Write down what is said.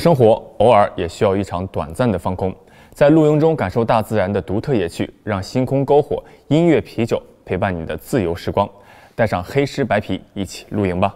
生活偶尔也需要一场短暂的放空，在露营中感受大自然的独特野趣，让星空、篝火、音乐、啤酒陪伴你的自由时光，带上黑狮白皮一起露营吧。